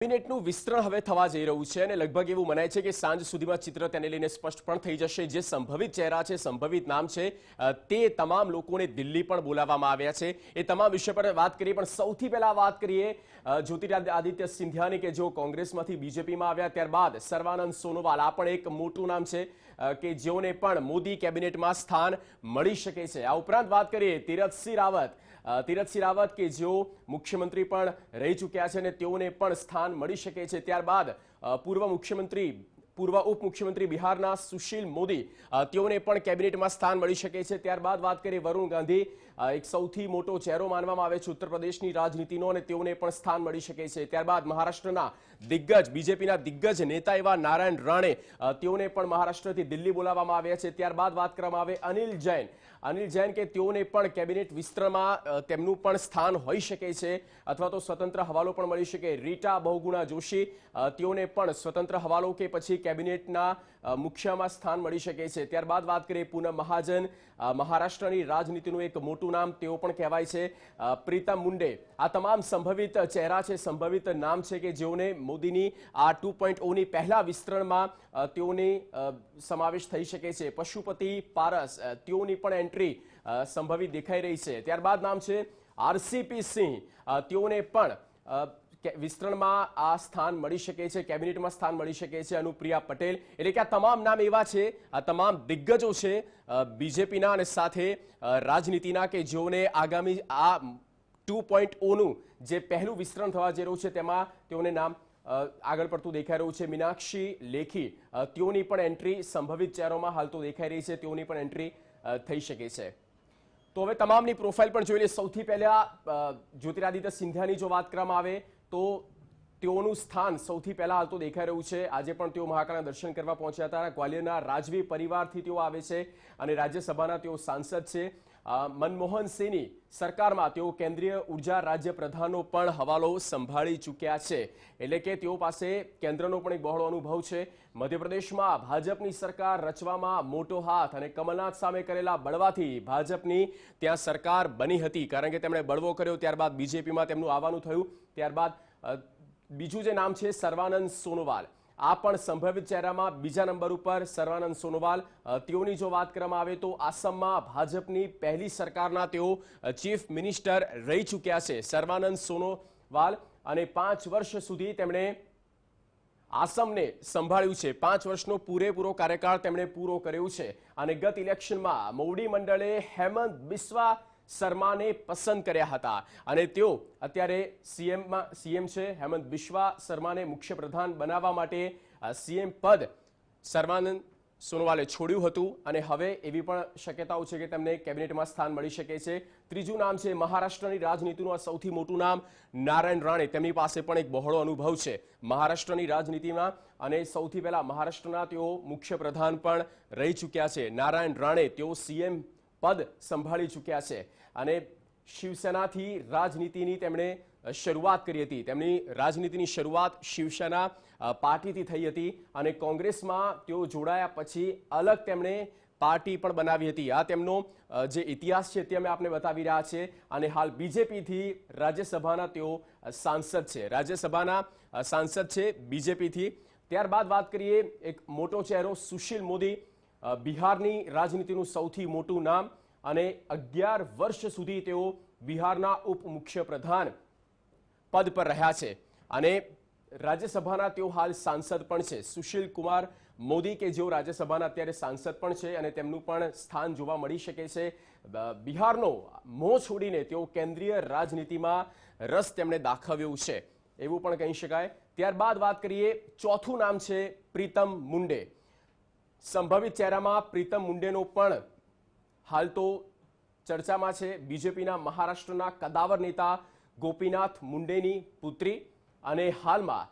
કેબિનેટનું વિસ્તરણ હવે થવા જઈ રહ્યું છે અને લગભગ એવું મનાય છે કે સાંજ સુધીમાં ચિત્ર તેને લઈને સ્પષ્ટ પણ થઈ જશે જે સંભવિત ચહેરા છે સંભવિત નામ છે તે તમામ લોકોને દિલ્હી પણ બોલાવવામાં આવ્યા છે એ તમામ વિષય પર વાત કરીએ પણ સૌથી પહેલા વાત કરીએ જ્યોતિરાદિત્ય સિંધિયાની કે જો કોંગ્રેસમાંથી બીજેપીમાં આવ્યા ત્યારબાદ સર્વાનંદ સોનોવાલ આ પણ એક મોટું નામ છે કે જેઓને પણ મોદી કેબિનેટમાં સ્થાન મળી શકે છે આ ઉપરાંત વાત કરીએ તીરથસિંહ રાવત તીરથસિંહ રાવત કે જેઓ મુખ્યમંત્રી પણ રહી ચૂક્યા છે અને તેઓને પણ સ્થાન સમાધાન મળી શકે છે ત્યારબાદ પૂર્વ મુખ્યમંત્રી પૂર્વ ઉપમુખ્યમંત્રી બિહારના સુશીલ મોદી તેઓને પણ કેબિનેટમાં સ્થાન મળી શકે છે ત્યારબાદ વાત કરીએ વરુણ ગાંધી એક સૌથી મોટો ચહેરો માનવામાં આવે છે ઉત્તર પ્રદેશની રાજનીતિનો અને તેઓને પણ સ્થાન મળી શકે છે ત્યારબાદ મહારાષ્ટ્રના દિગ્ગજ બીજેપીના દિગ્ગજ નેતા એવા નારાયણ રાણે તેઓને પણ મહારાષ્ટ્રથી દિલ્હી બોલાવવામાં આવ્યા છે ત્યારબાદ વાત કરવામાં આવે અનિલ જૈન અનિલ જૈન કે તેઓને પણ કેબિનેટ વિસ્તરમાં તેમનું પણ સ્થાન હોઈ શકે છે અથવા તો સ્વતંત્ર હવાલો પણ મળી શકે રીટા બહુગુણા જોશી તેઓને પણ સ્વતંત્ર હવાલો કે પછી કેબિનેટના મુખ્યમાં સ્થાન મળી શકે છે ત્યારબાદ વાત કરીએ પૂનમ મહાજન મહારાષ્ટ્રની રાજનીતિનું એક મોટું નામ તેઓ પણ કહેવાય છે પ્રીતમ મુંડે આ તમામ સંભવિત ચહેરા છે સંભવિત નામ છે કે જેઓને મોદીની આ ટુ પોઈન્ટ ઓની પહેલા વિસ્તરણમાં તેઓને સમાવેશ થઈ શકે છે પશુપતિ પારસ તેઓની પણ એન્ટ્રી સંભવિત દેખાઈ રહી છે ત્યારબાદ નામ છે આરસીપી સિંહ તેઓને પણ વિસ્તરણમાં આ સ્થાન મળી શકે છે કેબિનેટમાં સ્થાન મળી શકે છે અનુપ્રિયા પટેલ એટલે કે આ તમામ નામ એવા છે આ તમામ દિગ્ગજો છે બીજેપીના અને સાથે રાજનીતિના કે જેઓને આગામી આ ટુ પોઈન્ટ ઓનું જે પહેલું વિસ્તરણ થવા જઈ રહ્યું છે તેમાં તેઓને નામ આગળ પડતું દેખાઈ રહ્યું છે મીનાક્ષી લેખી તેઓની પણ એન્ટ્રી સંભવિત ચહેરોમાં હાલ તો દેખાઈ રહી છે તેઓની પણ એન્ટ્રી થઈ શકે છે તો હવે તમામની પ્રોફાઇલ પણ જોઈ લે સૌથી પહેલા જ્યોતિરાદિત્ય સિંધિયાની જો વાત કરવામાં આવે તો તેઓનું સ્થાન સૌથી પહેલા હાલ તો દેખાઈ રહ્યું છે આજે પણ તેઓ મહાકાળના દર્શન કરવા પહોંચ્યા હતા ગ્વાલિયરના રાજવી પરિવારથી તેઓ આવે છે અને રાજ્યસભાના તેઓ સાંસદ છે મનમોહન સિંહની સરકારમાં તેઓ કેન્દ્રીય ઉર્જા રાજ્ય રાજ્યપ્રધાનનો પણ હવાલો સંભાળી ચૂક્યા છે એટલે કે તેઓ પાસે કેન્દ્રનો પણ એક બહોળો અનુભવ છે મધ્યપ્રદેશમાં ભાજપની સરકાર રચવામાં મોટો હાથ અને કમલનાથ સામે કરેલા બળવાથી ભાજપની ત્યાં સરકાર બની હતી કારણ કે તેમણે બળવો કર્યો ત્યારબાદ બીજેપીમાં તેમનું આવવાનું થયું ત્યારબાદ બીજું જે નામ છે સર્વાનંદ સોનોવાલ આ પણ સંભવિત ચહેરામાં બીજા નંબર ઉપર સર્વાનંદ સોનોવાલ તેઓની જો વાત કરવામાં આવે તો આસામમાં ભાજપની પહેલી સરકારના તેઓ ચીફ મિનિસ્ટર રહી ચૂક્યા છે સર્વાનંદ સોનોવાલ અને પાંચ વર્ષ સુધી તેમણે આસામને સંભાળ્યું છે પાંચ વર્ષનો પૂરેપૂરો કાર્યકાળ તેમણે પૂરો કર્યો છે અને ગત ઇલેક્શનમાં મોવડી મંડળે હેમંત બિસ્વા શર્માને પસંદ કર્યા હતા અને તેઓ અત્યારે સીએમમાં સીએમ છે હેમંત બિશ્વા શર્માને મુખ્યપ્રધાન બનાવવા માટે સીએમ પદ સર્વાનંદ સોનોવાલે છોડ્યું હતું અને હવે એવી પણ શક્યતાઓ છે કે તેમને કેબિનેટમાં સ્થાન મળી શકે છે ત્રીજું નામ છે મહારાષ્ટ્રની રાજનીતિનું આ સૌથી મોટું નામ નારાયણ રાણે તેમની પાસે પણ એક બહોળો અનુભવ છે મહારાષ્ટ્રની રાજનીતિમાં અને સૌથી પહેલાં મહારાષ્ટ્રના તેઓ મુખ્યપ્રધાન પણ રહી ચૂક્યા છે નારાયણ રાણે તેઓ સીએમ પદ સંભાળી ચૂક્યા છે અને શિવસેનાથી રાજનીતિની તેમણે શરૂઆત કરી હતી તેમની રાજનીતિની શરૂઆત શિવસેના પાર્ટીથી થઈ હતી અને કોંગ્રેસમાં તેઓ જોડાયા પછી અલગ તેમણે પાર્ટી પણ બનાવી હતી આ તેમનો જે ઇતિહાસ છે તે અમે આપને બતાવી રહ્યા છે અને હાલ બીજેપીથી રાજ્યસભાના તેઓ સાંસદ છે રાજ્યસભાના સાંસદ છે બીજેપીથી ત્યારબાદ વાત કરીએ એક મોટો ચહેરો સુશીલ મોદી બિહારની રાજનીતિનું સૌથી મોટું નામ અને અગિયાર વર્ષ સુધી તેઓ બિહારના ઉપમુખ્ય પ્રધાન પદ પર રહ્યા છે અને રાજ્યસભાના તેઓ હાલ સાંસદ પણ છે સુશીલ કુમાર મોદી કે જેઓ રાજ્યસભાના અત્યારે સાંસદ પણ છે અને તેમનું પણ સ્થાન જોવા મળી શકે છે બિહારનો મોં છોડીને તેઓ કેન્દ્રીય રાજનીતિમાં રસ તેમણે દાખવ્યો છે એવું પણ કહી શકાય ત્યારબાદ વાત કરીએ ચોથું નામ છે પ્રીતમ મુંડે સંભવિત ચહેરામાં પ્રીતમ મુંડેનો પણ હાલ તો ચર્ચામાં છે બીજેપીના મહારાષ્ટ્રના કદાવર નેતા ગોપીનાથ મુંડેની પુત્રી અને હાલમાં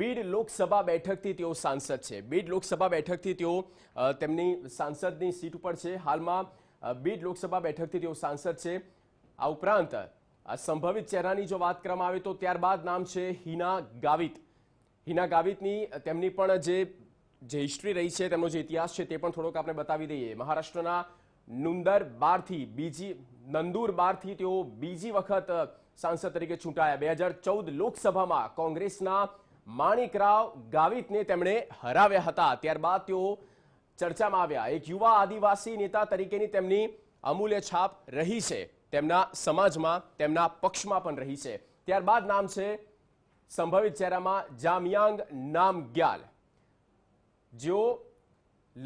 બીડ લોકસભા બેઠકથી તેઓ સાંસદ છે બીડ લોકસભા બેઠકથી તેઓ તેમની સાંસદની સીટ ઉપર છે હાલમાં બીડ લોકસભા બેઠકથી તેઓ સાંસદ છે આ ઉપરાંત આ સંભવિત ચહેરાની જો વાત કરવામાં આવે તો ત્યારબાદ નામ છે હિના ગાવિત હિના ગાવિતની તેમની પણ જે જે હિસ્ટ્રી રહી છે તેમનો જે ઇતિહાસ છે તે પણ થોડોક આપણે બતાવી દઈએ મહારાષ્ટ્રના નુંદર બારથી બીજી નંદુર બારથી તેઓ બીજી વખત સાંસદ તરીકે ચૂંટાયા બે હજાર ચૌદ લોકસભામાં કોંગ્રેસના માણિકરાવ ગાવિતને તેમણે હરાવ્યા હતા ત્યારબાદ તેઓ ચર્ચામાં આવ્યા એક યુવા આદિવાસી નેતા તરીકેની તેમની અમૂલ્ય છાપ રહી છે તેમના સમાજમાં તેમના પક્ષમાં પણ રહી છે ત્યારબાદ નામ છે સંભવિત ચહેરામાં જામિયાંગ ગ્યાલ જેઓ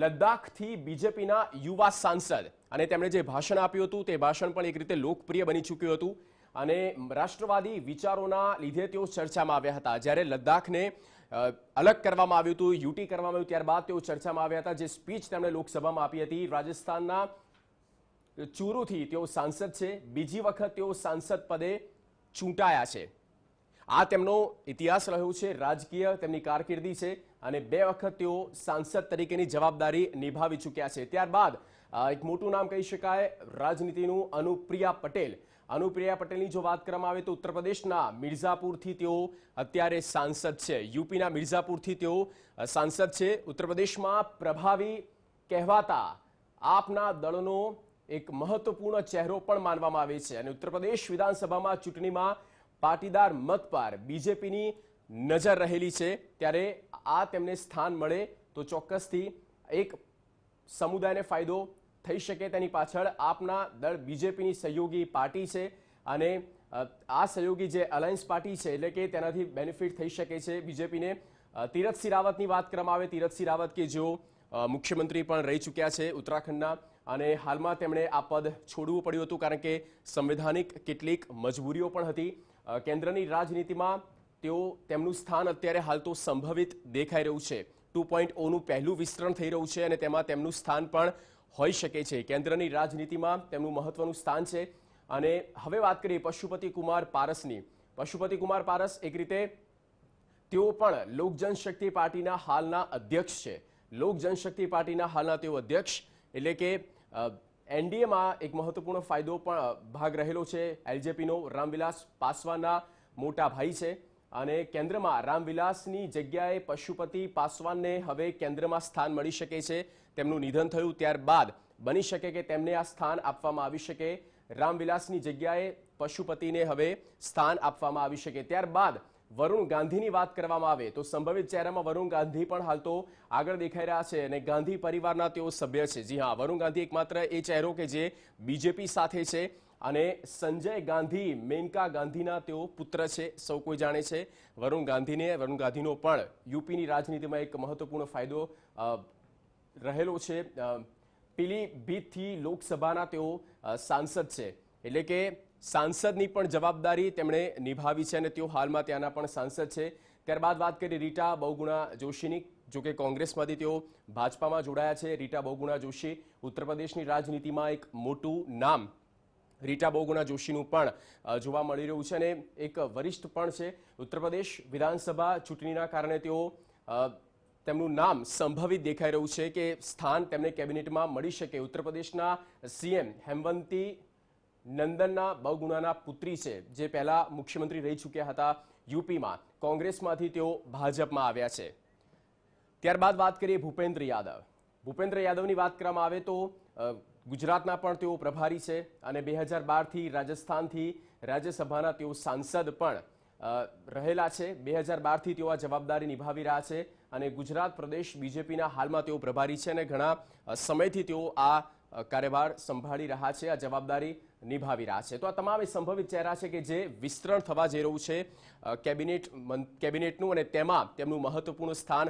લદ્દાખથી બીજેપીના યુવા સાંસદ અને તેમણે જે ભાષણ આપ્યું હતું તે ભાષણ પણ એક રીતે લોકપ્રિય બની ચૂક્યું હતું અને રાષ્ટ્રવાદી વિચારોના લીધે તેઓ ચર્ચામાં આવ્યા હતા જ્યારે લદ્દાખને અલગ કરવામાં આવ્યું હતું યુટી કરવામાં આવ્યું ત્યારબાદ તેઓ ચર્ચામાં આવ્યા હતા જે સ્પીચ તેમણે લોકસભામાં આપી હતી રાજસ્થાનના ચૂરુથી તેઓ સાંસદ છે બીજી વખત તેઓ સાંસદ પદે ચૂંટાયા છે આ તેમનો ઇતિહાસ રહ્યો છે રાજકીય તેમની કારકિર્દી છે અને બે વખત તેઓ સાંસદ તરીકેની જવાબદારી નિભાવી ચૂક્યા છે ત્યારબાદ એક મોટું નામ કહી શકાય રાજનીતિનું અનુપ્રિયા પટેલ અનુપ્રિયા પટેલની જો વાત કરવામાં આવે તો ઉત્તર પ્રદેશના મિર્ઝાપુરથી તેઓ અત્યારે સાંસદ છે યુપીના મિર્ઝાપુરથી તેઓ સાંસદ છે ઉત્તર પ્રદેશમાં પ્રભાવી કહેવાતા આપના દળનો એક મહત્વપૂર્ણ ચહેરો પણ માનવામાં આવે છે અને ઉત્તર પ્રદેશ વિધાનસભામાં ચૂંટણીમાં પાટીદાર મત પર બીજેપીની નજર રહેલી છે ત્યારે આ તેમને સ્થાન મળે તો ચોક્કસથી એક સમુદાયને ફાયદો થઈ શકે તેની પાછળ આપના દળ બીજેપીની સહયોગી પાર્ટી છે અને આ સહયોગી જે અલાયન્સ પાર્ટી છે એટલે કે તેનાથી બેનિફિટ થઈ શકે છે બીજેપીને તીરથસિંહ રાવતની વાત કરવામાં આવે તીરથસિંહ રાવત કે જેઓ મુખ્યમંત્રી પણ રહી ચૂક્યા છે ઉત્તરાખંડના અને હાલમાં તેમણે આ પદ છોડવું પડ્યું હતું કારણ કે સંવિધાનિક કેટલીક મજબૂરીઓ પણ હતી કેન્દ્રની રાજનીતિમાં તેઓ તેમનું સ્થાન અત્યારે હાલ તો સંભવિત દેખાઈ રહ્યું છે ટુ પોઈન્ટ ઓનું પહેલું વિસ્તરણ થઈ રહ્યું છે અને તેમાં તેમનું સ્થાન પણ હોઈ શકે છે કેન્દ્રની રાજનીતિમાં તેમનું મહત્વનું સ્થાન છે અને હવે વાત કરીએ પશુપતિ કુમાર પારસની પશુપતિ કુમાર પારસ એક રીતે તેઓ પણ લોક જનશક્તિ પાર્ટીના હાલના અધ્યક્ષ છે લોક જનશક્તિ પાર્ટીના હાલના તેઓ અધ્યક્ષ એટલે કે એનડીએમાં એક મહત્વપૂર્ણ ફાયદો પણ ભાગ રહેલો છે એલજેપીનો રામવિલાસ પાસવાનના મોટા ભાઈ છે અને કેન્દ્રમાં રામવિલાસની જગ્યાએ પશુપતિ પાસવાનને હવે કેન્દ્રમાં સ્થાન મળી શકે છે તેમનું નિધન થયું ત્યારબાદ બની શકે કે તેમને આ સ્થાન આપવામાં આવી શકે રામવિલાસની જગ્યાએ પશુપતિને હવે સ્થાન આપવામાં આવી શકે ત્યારબાદ વરુણ ગાંધીની વાત કરવામાં આવે તો સંભવિત ચહેરામાં વરુણ ગાંધી પણ હાલ તો આગળ દેખાઈ રહ્યા છે અને ગાંધી પરિવારના તેઓ સભ્ય છે જી હા વરુણ ગાંધી એકમાત્ર એ ચહેરો કે જે બીજેપી સાથે છે અને સંજય ગાંધી મેનકા ગાંધીના તેઓ પુત્ર છે સૌ કોઈ જાણે છે વરુણ ગાંધીને વરુણ ગાંધીનો પણ યુપીની રાજનીતિમાં એક મહત્વપૂર્ણ ફાયદો રહેલો છે પીલીભીતથી લોકસભાના તેઓ સાંસદ છે એટલે કે સાંસદની પણ જવાબદારી તેમણે નિભાવી છે અને તેઓ હાલમાં ત્યાંના પણ સાંસદ છે ત્યારબાદ વાત કરીએ રીટા બહુગુણા જોશીની જોકે કોંગ્રેસમાંથી તેઓ ભાજપામાં જોડાયા છે રીટા બહુગુણા જોશી ઉત્તર પ્રદેશની રાજનીતિમાં એક મોટું નામ રીટા બહુગુણા જોશીનું પણ જોવા મળી રહ્યું છે અને એક વરિષ્ઠ પણ છે ઉત્તરપ્રદેશ વિધાનસભા ચૂંટણીના કારણે તેઓ તેમનું નામ સંભવિત દેખાઈ રહ્યું છે કે સ્થાન તેમને કેબિનેટમાં મળી શકે ઉત્તરપ્રદેશના સીએમ હેમવંતી નંદનના બહુગુણાના પુત્રી છે જે પહેલા મુખ્યમંત્રી રહી ચૂક્યા હતા યુપીમાં કોંગ્રેસમાંથી તેઓ ભાજપમાં આવ્યા છે ત્યારબાદ વાત કરીએ ભૂપેન્દ્ર યાદવ ભૂપેન્દ્ર યાદવની વાત કરવામાં આવે તો ગુજરાતના પણ તેઓ પ્રભારી છે અને બે હજાર બારથી રાજસ્થાનથી રાજ્યસભાના તેઓ સાંસદ પણ રહેલા છે બે હજાર બારથી તેઓ આ જવાબદારી નિભાવી રહ્યા છે અને ગુજરાત પ્રદેશ બીજેપીના હાલમાં તેઓ પ્રભારી છે અને ઘણા સમયથી તેઓ આ કાર્યભાર સંભાળી રહ્યા છે આ જવાબદારી નિભાવી રહ્યા છે તો આ તમામ સંભવિત ચહેરા છે કે જે વિસ્તરણ થવા જઈ રહ્યું છે કેબિનેટ કેબિનેટનું અને તેમાં તેમનું મહત્વપૂર્ણ સ્થાન